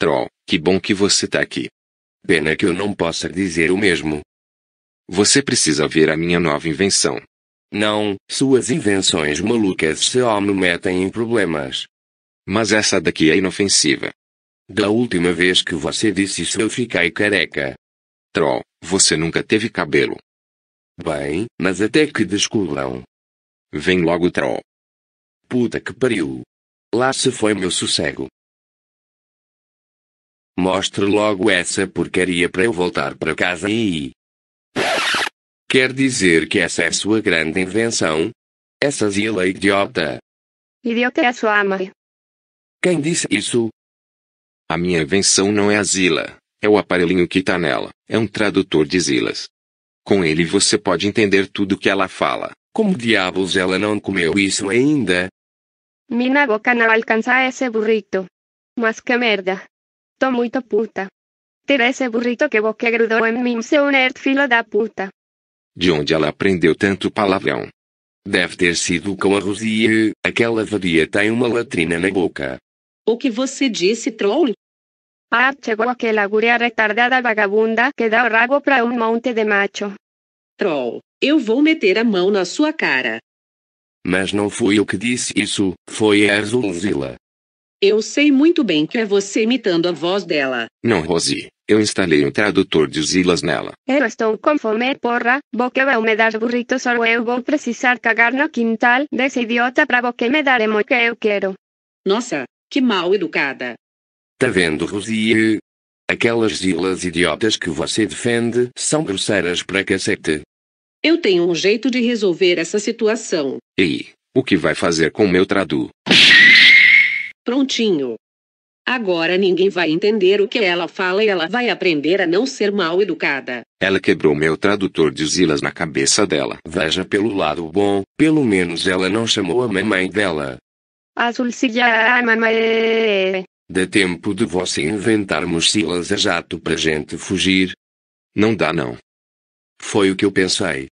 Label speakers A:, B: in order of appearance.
A: Troll, que bom que você tá aqui. Pena que eu não possa dizer o mesmo. Você precisa ver a minha nova invenção. Não, suas invenções malucas só me metem em problemas. Mas essa daqui é inofensiva. Da última vez que você disse isso eu fiquei careca. Troll, você nunca teve cabelo. Bem, mas até que descubram. Vem logo, Troll. Puta que pariu. Lá se foi meu sossego. Mostre logo essa porcaria para eu voltar para casa e. Quer dizer que essa é sua grande invenção? Essa zila idiota.
B: Idiota é a sua mãe.
A: Quem disse isso? A minha invenção não é a zila. É o aparelhinho que tá nela. É um tradutor de zilas. Com ele você pode entender tudo que ela fala. Como diabos ela não comeu isso ainda?
B: Minha boca não alcança esse burrito. Mas que merda. Tô muito puta. Ter esse burrito que você grudou em mim, seu nerd filho da puta.
A: De onde ela aprendeu tanto palavrão? Deve ter sido com a Rosie, aquela vadia tem uma latrina na boca.
C: O que você disse, troll? Ah,
B: chegou aquela guria retardada vagabunda que dá o rabo pra um monte de macho.
C: Troll, eu vou meter a mão na sua cara.
A: Mas não fui eu que disse isso, foi a Arzulzila.
C: Eu sei muito bem que é você imitando a voz dela.
A: Não, Rosie. Eu instalei um tradutor de Zilas nela.
C: Eu estou conforme, porra.
B: Porque vai me dar burritos ou eu vou precisar cagar no quintal desse idiota para boca me dar
C: o que eu quero. Nossa, que mal educada.
A: Tá vendo, Rosie? Aquelas zilas idiotas que você defende são grosseiras pra cacete.
C: Eu tenho um jeito de resolver essa situação.
A: E o que vai fazer com meu tradu?
C: prontinho. Agora ninguém vai entender o que ela fala e ela vai aprender a não ser mal educada.
A: Ela quebrou meu tradutor de Zilas na cabeça dela. Veja pelo lado bom, pelo menos ela não chamou a mamãe dela.
B: Azul a mamãe.
A: Dá tempo de você inventarmos Silas a é jato pra gente fugir? Não dá não. Foi o que eu pensei.